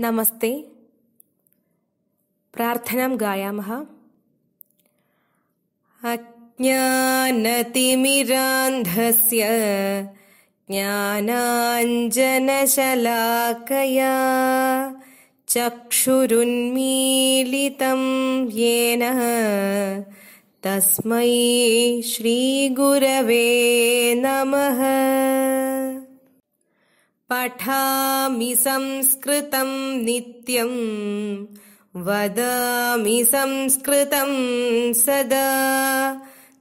नमस्ते प्रार्थनां गायामः अज्ञानतिमिरान्धस्य ज्ञानाञ्जनशलाकया चक्षुरुन्मीलितं येन तस्मै श्रीगुरवे नमः पठामि संस्कृतम् नित्यम् वदामि संस्कृतम् सदा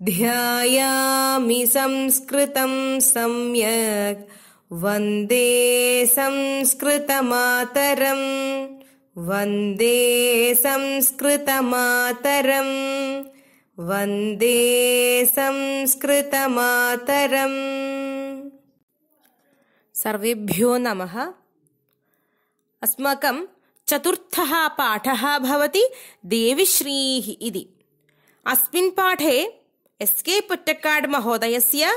ध्यायामि संस्कृतम् सम्यक् वन्दे संस्कृतमातरम् वन्दे संस्कृतमातरम् वन्दे संस्कृतमातरम् सर्वेभ्यो नमः अस्माकं चतुर्थः पाठः भवति देविश्रीः इति अस्मिन् पाठे एस् के पुट्टक्काड् महोदयस्य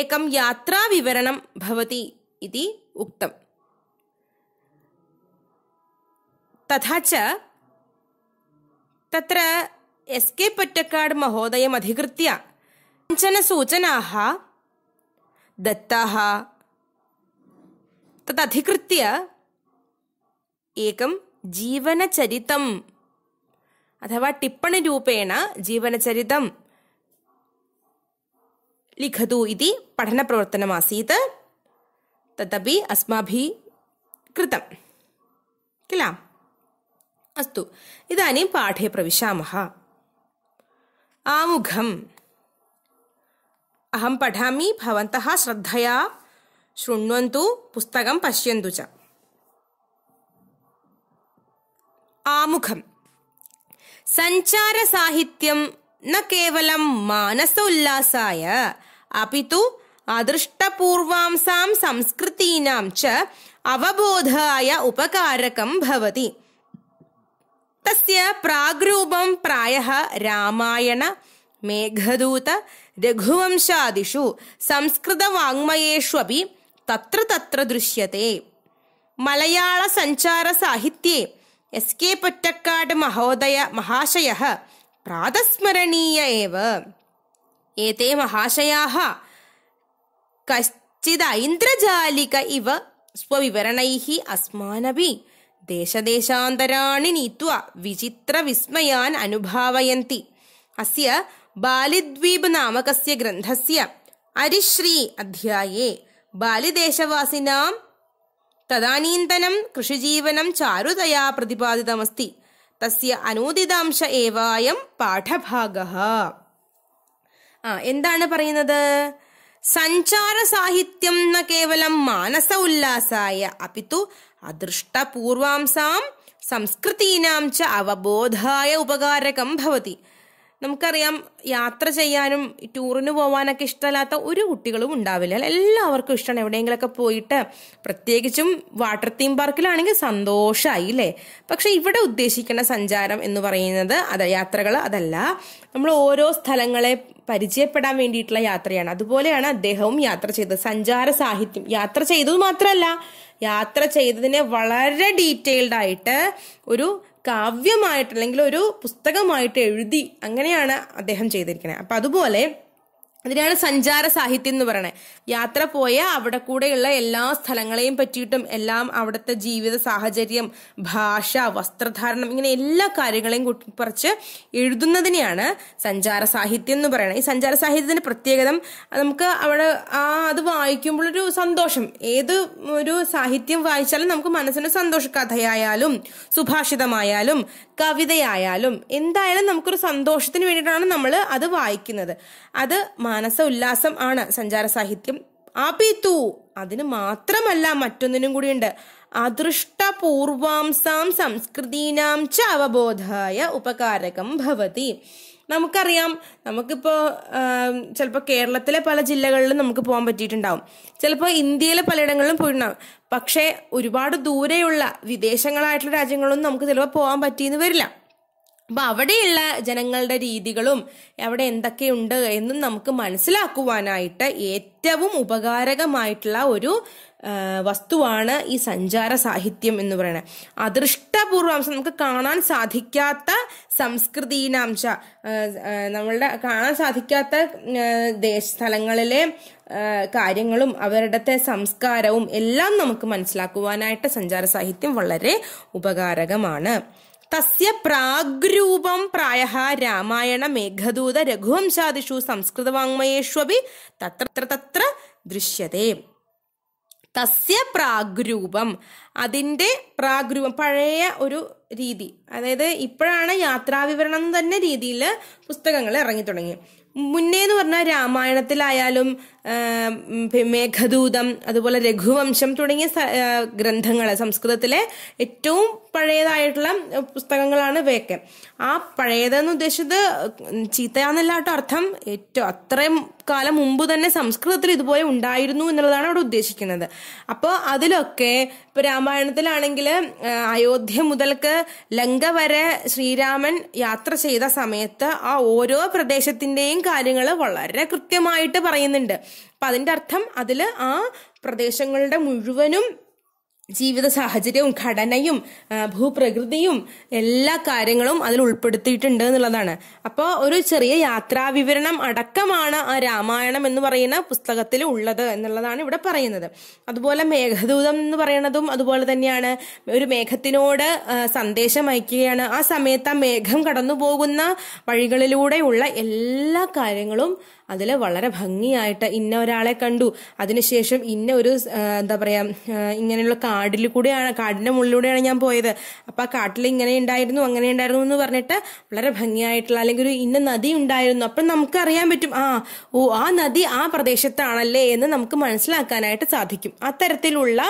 एकं यात्राविवरणं भवति इति उक्तम् तथा च तत्र एस् के पुट्टक्काड् महोदयमधिकृत्य काञ्चन सूचनाः दत्ताः तदधिकृत्य एकं जीवनचरितम् अथवा टिप्पणीरूपेण जीवनचरितं लिखतु इति पठनप्रवर्तनम् आसीत् तदपि अस्माभिः कृतं किल अस्तु इदानीं पाठे प्रविशामः आमुघम् अहं पठामि भवन्तः श्रद्धया श्रुणुन्तु पुस्तकाम पश्यन्तु च आमुखम् संचारसाहित्यं न केवलं मानसुल्लासाय अपितु अदृष्टपूर्वाम्सां संस्कृतेनां च अवबोधाय उपकारकं भवति तस्य प्राग्रूपं प्रायः रामायण मेघदूता रघुवंशादिषु संस्कृतवाङ्मयेष्वपि तत्र तत्र दृश्यते मलयाळसञ्चारसाहित्ये एस् के पट्टक्काड् महोदय महाशयः प्रातः एव एते महाशयाः कश्चिदैन्द्रजालिक इव स्वविवरणैः अस्मानपि देशदेशान्तराणि नीत्वा विचित्रविस्मयान् अनुभावयन्ति अस्य बालिद्वीप् नामकस्य ग्रन्थस्य अरिश्री अध्याये ബാലിദേശവാസിനാം തദാനീന്തനം കൃഷിജീവനം ചാരുതയാ പ്രതിപാദിതമസ്തി തസ്യ അനൂദിതാംശ ഏവായം പാഠഭാഗ ആ എന്താണ് പറയുന്നത് സഞ്ചാര സാഹിത്യം ന കേവലം മാനസ ഉല്ലാസായ അപ്പിത്തു അദൃഷ്ടപൂർവാംസാം സംസ്കൃതീനാം ച അവബോധായ ഉപകാരകം ഭവതി നമുക്കറിയാം യാത്ര ചെയ്യാനും ടൂറിന് പോകാനൊക്കെ ഇഷ്ടമല്ലാത്ത ഒരു കുട്ടികളും ഉണ്ടാവില്ല എല്ലാവർക്കും ഇഷ്ടമാണ് എവിടെയെങ്കിലുമൊക്കെ പോയിട്ട് പ്രത്യേകിച്ചും വാട്ടർ തീം പാർക്കിലാണെങ്കിൽ സന്തോഷമായി അല്ലേ പക്ഷെ ഇവിടെ ഉദ്ദേശിക്കുന്ന സഞ്ചാരം എന്ന് പറയുന്നത് അത് യാത്രകൾ അതല്ല നമ്മൾ ഓരോ സ്ഥലങ്ങളെ പരിചയപ്പെടാൻ വേണ്ടിയിട്ടുള്ള യാത്രയാണ് അതുപോലെയാണ് അദ്ദേഹവും യാത്ര ചെയ്തത് സഞ്ചാര സാഹിത്യം യാത്ര ചെയ്തത് മാത്രമല്ല യാത്ര ചെയ്തതിനെ വളരെ ഡീറ്റെയിൽഡായിട്ട് ആയിട്ട് ഒരു കാവ്യമായിട്ട് അല്ലെങ്കിൽ ഒരു പുസ്തകമായിട്ട് എഴുതി അങ്ങനെയാണ് അദ്ദേഹം ചെയ്തിരിക്കുന്നത് അപ്പം അതുപോലെ അതിനാണ് സഞ്ചാര സാഹിത്യം എന്ന് പറയുന്നത് യാത്ര പോയ അവിടെ കൂടെയുള്ള എല്ലാ സ്ഥലങ്ങളെയും പറ്റിയിട്ടും എല്ലാം അവിടുത്തെ ജീവിത സാഹചര്യം ഭാഷ വസ്ത്രധാരണം ഇങ്ങനെ എല്ലാ കാര്യങ്ങളെയും കുറിച്ച് എഴുതുന്നതിനെയാണ് സഞ്ചാര സാഹിത്യം എന്ന് പറയുന്നത് ഈ സഞ്ചാര സാഹിത്യത്തിന്റെ പ്രത്യേകത നമുക്ക് അവിടെ ആ അത് വായിക്കുമ്പോഴൊരു സന്തോഷം ഏത് ഒരു സാഹിത്യം വായിച്ചാലും നമുക്ക് മനസ്സിന് സന്തോഷം കഥയായാലും സുഭാഷിതമായാലും കവിതയായാലും എന്തായാലും നമുക്കൊരു സന്തോഷത്തിന് വേണ്ടിയിട്ടാണ് നമ്മൾ അത് വായിക്കുന്നത് അത് മാനസ ഉല്ലാസം ആണ് സഞ്ചാര സാഹിത്യം അപിതു അതിന് മാത്രമല്ല മറ്റൊന്നിനും കൂടിയുണ്ട് അദൃഷ്ടപൂർവാംസാം സംസ്കൃതീനാം ച അവബോധായ ഉപകാരകം ഭവതി നമുക്കറിയാം നമുക്കിപ്പോൾ ചിലപ്പോൾ കേരളത്തിലെ പല ജില്ലകളിലും നമുക്ക് പോകാൻ പറ്റിയിട്ടുണ്ടാവും ചിലപ്പോൾ ഇന്ത്യയിലെ പലയിടങ്ങളിലും പോയിട്ടുണ്ടാവും പക്ഷേ ഒരുപാട് ദൂരെയുള്ള വിദേശങ്ങളായിട്ടുള്ള രാജ്യങ്ങളൊന്നും നമുക്ക് ചിലപ്പോൾ പോകാൻ പറ്റിയെന്ന് വരില്ല അപ്പൊ അവിടെയുള്ള ജനങ്ങളുടെ രീതികളും അവിടെ എന്തൊക്കെയുണ്ട് എന്നും നമുക്ക് മനസ്സിലാക്കുവാനായിട്ട് ഏറ്റവും ഉപകാരകമായിട്ടുള്ള ഒരു വസ്തുവാണ് ഈ സഞ്ചാര സാഹിത്യം എന്ന് പറയുന്നത് അദൃഷ്ടപൂർവം നമുക്ക് കാണാൻ സാധിക്കാത്ത സംസ്കൃതിനാംശ നമ്മളുടെ കാണാൻ സാധിക്കാത്ത ദേശ സ്ഥലങ്ങളിലെ കാര്യങ്ങളും അവരുടെ സംസ്കാരവും എല്ലാം നമുക്ക് മനസ്സിലാക്കുവാനായിട്ട് സഞ്ചാര സാഹിത്യം വളരെ ഉപകാരകമാണ് തസ്യ പ്രാഗ്രൂപം പ്രായ രാമായണ മേഘദൂത രഘുവംശാദിഷു സംസ്കൃതവാങ്മയേഷ്വപി തത്ര തത്ര ദൃശ്യതേ തസ്യ പ്രാഗ്രൂപം അതിൻ്റെ പ്രാഗ്രൂപം പഴയ ഒരു രീതി അതായത് ഇപ്പോഴാണ് യാത്രാവിവരണം തന്നെ രീതിയിൽ പുസ്തകങ്ങൾ ഇറങ്ങി തുടങ്ങിയത് മുന്നേ എന്ന് പറഞ്ഞാൽ രാമായണത്തിലായാലും മേഘദൂതം അതുപോലെ രഘുവംശം തുടങ്ങിയ ഗ്രന്ഥങ്ങൾ സംസ്കൃതത്തിലെ ഏറ്റവും പഴയതായിട്ടുള്ള പുസ്തകങ്ങളാണ് ഇവയൊക്കെ ആ പഴയതെന്ന് ഉദ്ദേശിച്ചത് ചീത്തയാന്നല്ലാട്ടോ അർത്ഥം ഏറ്റവും അത്രയും കാലം മുമ്പ് തന്നെ സംസ്കൃതത്തിൽ ഇതുപോലെ ഉണ്ടായിരുന്നു എന്നുള്ളതാണ് അവിടെ ഉദ്ദേശിക്കുന്നത് അപ്പോൾ അതിലൊക്കെ ഇപ്പോൾ രാമായണത്തിലാണെങ്കിൽ അയോധ്യ മുതൽക്ക് ലങ്ക വരെ ശ്രീരാമൻ യാത്ര ചെയ്ത സമയത്ത് ആ ഓരോ പ്രദേശത്തിൻ്റെയും കാര്യങ്ങൾ വളരെ കൃത്യമായിട്ട് പറയുന്നുണ്ട് അപ്പം അതിൻ്റെ അർത്ഥം അതിൽ ആ പ്രദേശങ്ങളുടെ മുഴുവനും ജീവിത സാഹചര്യവും ഘടനയും ഭൂപ്രകൃതിയും എല്ലാ കാര്യങ്ങളും അതിൽ ഉൾപ്പെടുത്തിയിട്ടുണ്ട് എന്നുള്ളതാണ് അപ്പോൾ ഒരു ചെറിയ യാത്രാവിവരണം അടക്കമാണ് ആ രാമായണം എന്ന് പറയുന്ന പുസ്തകത്തിൽ ഉള്ളത് എന്നുള്ളതാണ് ഇവിടെ പറയുന്നത് അതുപോലെ മേഘദൂതം എന്ന് പറയുന്നതും അതുപോലെ തന്നെയാണ് ഒരു മേഘത്തിനോട് സന്ദേശം അയക്കുകയാണ് ആ സമയത്ത് ആ മേഘം കടന്നു പോകുന്ന വഴികളിലൂടെയുള്ള എല്ലാ കാര്യങ്ങളും അതിൽ വളരെ ഭംഗിയായിട്ട് ഇന്ന ഒരാളെ കണ്ടു അതിനുശേഷം ഇന്ന ഒരു എന്താ പറയുക ഇങ്ങനെയുള്ള കാടിൽ കൂടെയാണ് കാടിന്റെ മുകളിലൂടെയാണ് ഞാൻ പോയത് അപ്പൊ ആ കാട്ടിൽ ഇങ്ങനെ ഉണ്ടായിരുന്നു അങ്ങനെ ഉണ്ടായിരുന്നു എന്ന് പറഞ്ഞിട്ട് വളരെ ഭംഗിയായിട്ടുള്ള അല്ലെങ്കിൽ ഒരു ഇന്ന നദി ഉണ്ടായിരുന്നു അപ്പൊ നമുക്ക് അറിയാൻ പറ്റും ആ ഓ ആ നദി ആ പ്രദേശത്താണല്ലേ എന്ന് നമുക്ക് മനസ്സിലാക്കാനായിട്ട് സാധിക്കും അത്തരത്തിലുള്ള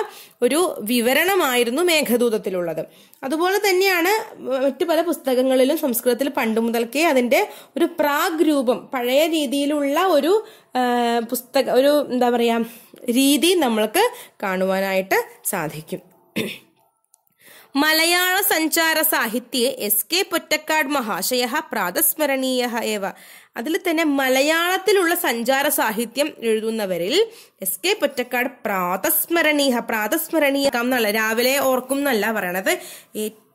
ഒരു വിവരണമായിരുന്നു മേഘദൂതത്തിലുള്ളത് അതുപോലെ തന്നെയാണ് മറ്റു പല പുസ്തകങ്ങളിലും സംസ്കൃതത്തിൽ പണ്ട് മുതൽക്കേ അതിന്റെ ഒരു പ്രാഗ് രൂപം പഴയ രീതിയിലുള്ള ഒരു പുസ്തക ഒരു എന്താ പറയാ രീതി നമ്മൾക്ക് കാണുവാനായിട്ട് സാധിക്കും മലയാള സഞ്ചാര സാഹിത്യെ എസ് കെ പൊറ്റക്കാട് മഹാശയ പ്രാതസ്മരണീയ ഏവ അതിൽ തന്നെ മലയാളത്തിലുള്ള സഞ്ചാര സാഹിത്യം എഴുതുന്നവരിൽ എസ് കെ പൊറ്റക്കാട് പ്രാതസ്മരണീയ പ്രാതസ്മരണീയ എന്നല്ല രാവിലെ ഓർക്കും എന്നല്ല പറയണത്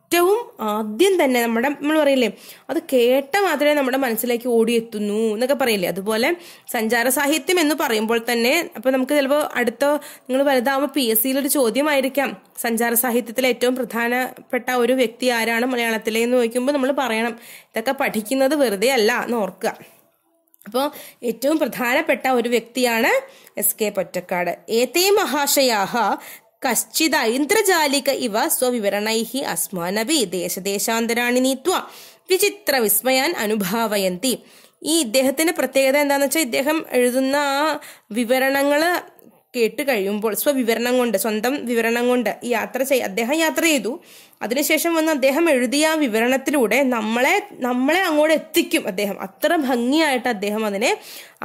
ഏറ്റവും ആദ്യം തന്നെ നമ്മുടെ നമ്മൾ പറയില്ലേ അത് കേട്ട മാത്രമേ നമ്മുടെ മനസ്സിലേക്ക് ഓടിയെത്തുന്നു എന്നൊക്കെ പറയില്ലേ അതുപോലെ സഞ്ചാര സാഹിത്യം എന്ന് പറയുമ്പോൾ തന്നെ അപ്പൊ നമുക്ക് ചിലപ്പോൾ അടുത്ത നിങ്ങൾ വലുതാകുമ്പോൾ പി എസ് സിയിൽ ഒരു ചോദ്യമായിരിക്കാം സഞ്ചാര സാഹിത്യത്തിലെ ഏറ്റവും പ്രധാനപ്പെട്ട ഒരു വ്യക്തി ആരാണ് മലയാളത്തിലെ എന്ന് ചോദിക്കുമ്പോൾ നമ്മൾ പറയണം ഇതൊക്കെ പഠിക്കുന്നത് വെറുതെ അല്ല എന്ന് ഓർക്കുക അപ്പോൾ ഏറ്റവും പ്രധാനപ്പെട്ട ഒരു വ്യക്തിയാണ് എസ് കെ പൊറ്റക്കാട് ഏതേ മഹാശയാഹ കശ്ചിത ഇന്ദ്രജാലിക ഇവ സ്വവിവരണൈഹി അസ്മാനവി ദേശദേശാന്തരാണി നീത്വ വിചിത്ര വിസ്മയാൻ അനുഭാവയന്തി ഈ ഇദ്ദേഹത്തിന്റെ പ്രത്യേകത എന്താണെന്ന് വെച്ചാൽ ഇദ്ദേഹം എഴുതുന്ന ആ വിവരണങ്ങള് കേട്ട് കഴിയുമ്പോൾ സ്വവിവരണം കൊണ്ട് സ്വന്തം വിവരണം കൊണ്ട് യാത്ര ചെയ് അദ്ദേഹം യാത്ര ചെയ്തു അതിനുശേഷം വന്ന് അദ്ദേഹം എഴുതിയ ആ വിവരണത്തിലൂടെ നമ്മളെ നമ്മളെ അങ്ങോട്ട് എത്തിക്കും അദ്ദേഹം അത്ര ഭംഗിയായിട്ട് അദ്ദേഹം അതിനെ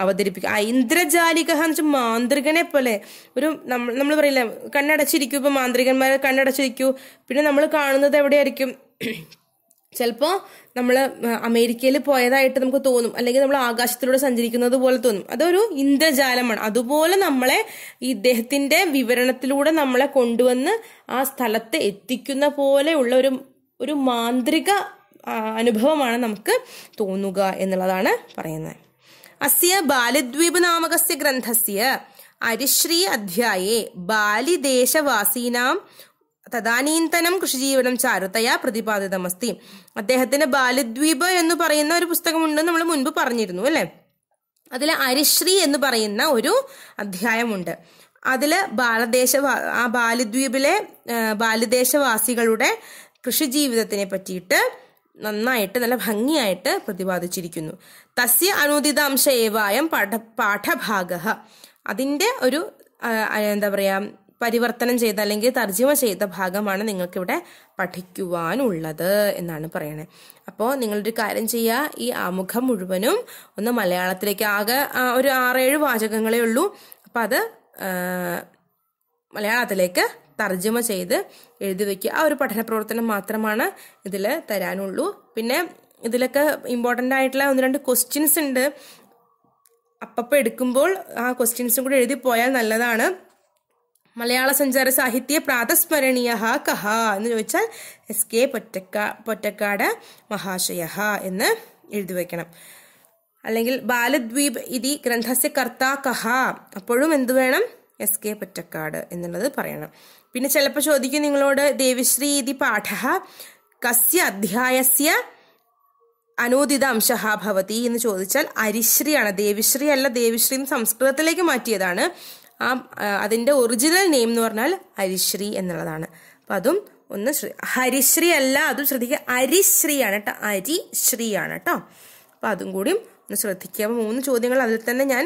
അവതരിപ്പിക്കും ഐന്ദ്രജാലിക എന്ന് വെച്ചാൽ മാന്ത്രികനെ പോലെ ഒരു നമ്മൾ നമ്മൾ പറയില്ല കണ്ണടച്ചിരിക്കും ഇപ്പൊ മാന്ത്രികന്മാരെ കണ്ണടച്ചിരിക്കൂ പിന്നെ നമ്മൾ കാണുന്നത് എവിടെയായിരിക്കും ചിലപ്പോൾ നമ്മൾ അമേരിക്കയിൽ പോയതായിട്ട് നമുക്ക് തോന്നും അല്ലെങ്കിൽ നമ്മൾ ആകാശത്തിലൂടെ സഞ്ചരിക്കുന്നത് പോലെ തോന്നും അതൊരു ഇന്ദ്രജാലമാണ് അതുപോലെ നമ്മളെ ഇദ്ദേഹത്തിന്റെ വിവരണത്തിലൂടെ നമ്മളെ കൊണ്ടുവന്ന് ആ സ്ഥലത്ത് എത്തിക്കുന്ന പോലെയുള്ള ഒരു ഒരു മാന്ത്രിക അനുഭവമാണ് നമുക്ക് തോന്നുക എന്നുള്ളതാണ് പറയുന്നത് അസ്യ ബാലദ്വീപ് നാമകസ്യ ഗ്രന്ഥസ്യ അരിശ്രീ അധ്യായേ ബാലിദേശവാസീനാം തദാനീന്തനം കൃഷിജീവനം ചാരുതയാ പ്രതിപാദിതമസ്തി അദ്ദേഹത്തിന്റെ ബാലദ്വീപ് എന്ന് പറയുന്ന ഒരു പുസ്തകമുണ്ട് നമ്മൾ മുൻപ് പറഞ്ഞിരുന്നു അല്ലെ അതിൽ അരിശ്രീ എന്ന് പറയുന്ന ഒരു അധ്യായമുണ്ട് അതിൽ ബാലദേശ ആ ബാലദ്വീപിലെ ബാലദേശവാസികളുടെ ജീവിതത്തിനെ പറ്റിയിട്ട് നന്നായിട്ട് നല്ല ഭംഗിയായിട്ട് പ്രതിപാദിച്ചിരിക്കുന്നു തസ്യ അനുദിതാംശ ഏവായം പാഠ പാഠഭാഗ അതിൻ്റെ ഒരു എന്താ പറയുക പരിവർത്തനം ചെയ്ത അല്ലെങ്കിൽ തർജ്ജമ ചെയ്ത ഭാഗമാണ് നിങ്ങൾക്കിവിടെ പഠിക്കുവാനുള്ളത് എന്നാണ് പറയണത് അപ്പോൾ നിങ്ങളൊരു കാര്യം ചെയ്യുക ഈ ആമുഖം മുഴുവനും ഒന്ന് മലയാളത്തിലേക്ക് ആകെ ഒരു ആറേഴ് വാചകങ്ങളേ ഉള്ളൂ അപ്പം അത് മലയാളത്തിലേക്ക് തർജ്ജമ ചെയ്ത് എഴുതി വയ്ക്കുക ആ ഒരു പഠന പ്രവർത്തനം മാത്രമാണ് ഇതിൽ തരാനുള്ളൂ പിന്നെ ഇതിലൊക്കെ ഇമ്പോർട്ടൻ്റ് ആയിട്ടുള്ള ഒന്ന് രണ്ട് ക്വസ്റ്റ്യൻസ് ഉണ്ട് അപ്പപ്പോൾ എടുക്കുമ്പോൾ ആ ക്വസ്റ്റ്യൻസും കൂടി എഴുതി പോയാൽ നല്ലതാണ് മലയാള സഞ്ചാര സാഹിത്യ പ്രാതസ്മരണീയ കഹ എന്ന് ചോദിച്ചാൽ എസ് കെ പൊറ്റക്കാ പൊറ്റക്കാട് മഹാശയ എന്ന് എഴുതി വയ്ക്കണം അല്ലെങ്കിൽ ബാലദ്വീപ് ഇതി ഗ്രന്ഥസ്യ കർത്ത കഹ അപ്പോഴും എന്തു വേണം എസ് കെ പൊറ്റക്കാട് എന്നുള്ളത് പറയണം പിന്നെ ചിലപ്പോൾ ചോദിക്കും നിങ്ങളോട് ദേവിശ്രീ ഇതി പാഠ കസ്യ അധ്യായസ്യ അനൂദിത അംശഹ ഭവതി എന്ന് ചോദിച്ചാൽ അരിശ്രീയാണ് ദേവിശ്രീ അല്ല ദേവിശ്രീ എന്ന് സംസ്കൃതത്തിലേക്ക് മാറ്റിയതാണ് ആ അതിൻ്റെ ഒറിജിനൽ നെയിം എന്ന് പറഞ്ഞാൽ ഹരിശ്രീ എന്നുള്ളതാണ് അപ്പം അതും ഒന്ന് ഹരിശ്രീ അല്ല അതും ശ്രദ്ധിക്കുക ആണ് കേട്ടോ ആണ് കേട്ടോ അപ്പം അതും കൂടിയും ഒന്ന് ശ്രദ്ധിക്കുക അപ്പോൾ മൂന്ന് ചോദ്യങ്ങൾ അതിൽ തന്നെ ഞാൻ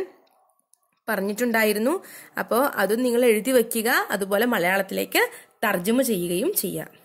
പറഞ്ഞിട്ടുണ്ടായിരുന്നു അപ്പോൾ അതും നിങ്ങൾ എഴുതി വയ്ക്കുക അതുപോലെ മലയാളത്തിലേക്ക് തർജ്ജമ ചെയ്യുകയും ചെയ്യാം